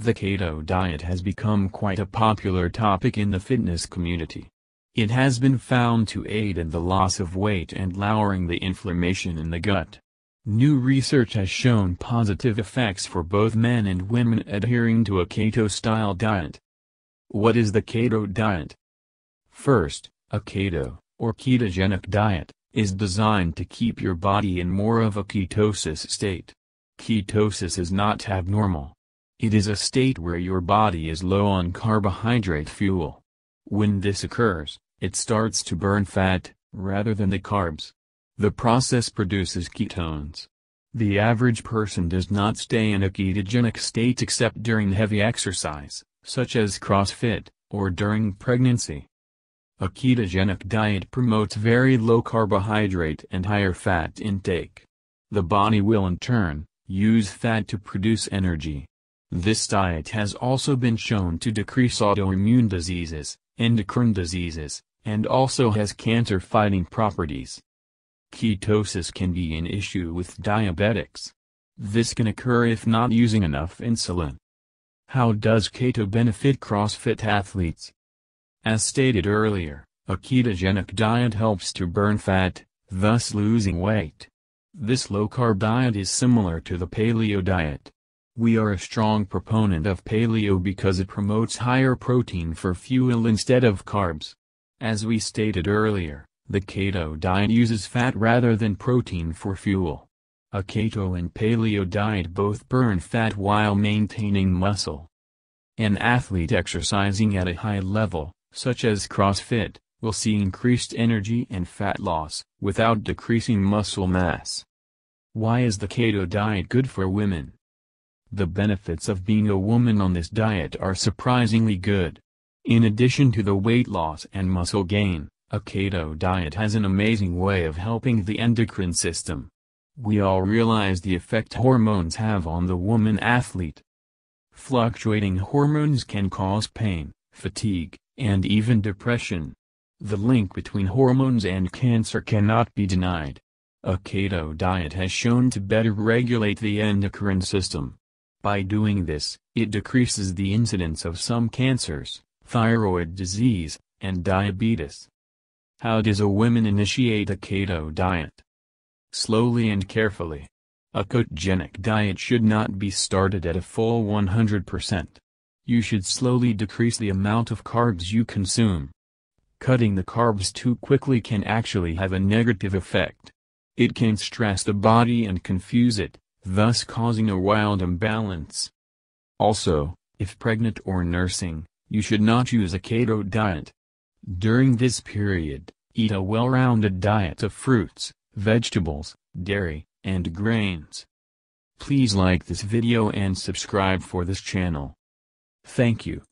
The keto diet has become quite a popular topic in the fitness community. It has been found to aid in the loss of weight and lowering the inflammation in the gut. New research has shown positive effects for both men and women adhering to a keto-style diet. What is the keto diet? First, a keto, or ketogenic diet, is designed to keep your body in more of a ketosis state. Ketosis is not abnormal it is a state where your body is low on carbohydrate fuel. When this occurs, it starts to burn fat, rather than the carbs. The process produces ketones. The average person does not stay in a ketogenic state except during heavy exercise, such as CrossFit, or during pregnancy. A ketogenic diet promotes very low carbohydrate and higher fat intake. The body will in turn, use fat to produce energy. This diet has also been shown to decrease autoimmune diseases, endocrine diseases, and also has cancer-fighting properties. Ketosis can be an issue with diabetics. This can occur if not using enough insulin. How does keto benefit CrossFit athletes? As stated earlier, a ketogenic diet helps to burn fat, thus losing weight. This low-carb diet is similar to the paleo diet. We are a strong proponent of paleo because it promotes higher protein for fuel instead of carbs. As we stated earlier, the keto diet uses fat rather than protein for fuel. A keto and paleo diet both burn fat while maintaining muscle. An athlete exercising at a high level, such as CrossFit, will see increased energy and fat loss, without decreasing muscle mass. Why is the keto diet good for women? The benefits of being a woman on this diet are surprisingly good. In addition to the weight loss and muscle gain, a keto diet has an amazing way of helping the endocrine system. We all realize the effect hormones have on the woman athlete. Fluctuating hormones can cause pain, fatigue, and even depression. The link between hormones and cancer cannot be denied. A keto diet has shown to better regulate the endocrine system, by doing this, it decreases the incidence of some cancers, thyroid disease, and diabetes. How does a woman initiate a keto diet? Slowly and carefully. A ketogenic diet should not be started at a full 100%. You should slowly decrease the amount of carbs you consume. Cutting the carbs too quickly can actually have a negative effect. It can stress the body and confuse it, thus causing a wild imbalance. Also, if pregnant or nursing, you should not use a keto diet. During this period, eat a well-rounded diet of fruits, vegetables, dairy, and grains. Please like this video and subscribe for this channel. Thank you.